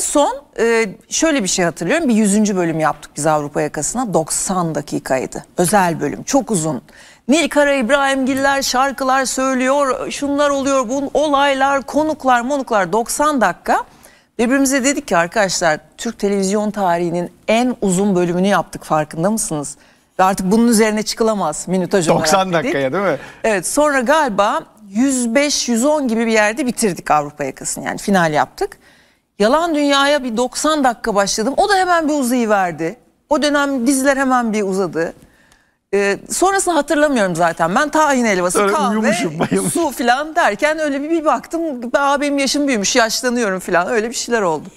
son e, şöyle bir şey hatırlıyorum. Bir yüzüncü bölüm yaptık biz Avrupa yakasına. 90 dakikaydı. Özel bölüm. Çok uzun. Nil Nilkara İbrahimgiller şarkılar söylüyor. Şunlar oluyor. bun, olaylar, konuklar, monuklar 90 dakika. Birbirimize dedik ki arkadaşlar Türk televizyon tarihinin en uzun bölümünü yaptık farkında mısınız? Ve artık bunun üzerine çıkılamaz minutaj 90 olarak 90 dakikaya değil mi? Evet sonra galiba 105-110 gibi bir yerde bitirdik Avrupa yakasını yani final yaptık. Yalan Dünya'ya bir 90 dakika başladım. O da hemen bir uzayıverdi. O dönem diziler hemen bir uzadı. Ee, sonrasını hatırlamıyorum zaten. Ben tahin elvası öyle kahve, uyumuşum, su falan derken öyle bir, bir baktım. Ben, benim yaşım büyümüş, yaşlanıyorum falan. Öyle bir şeyler oldu.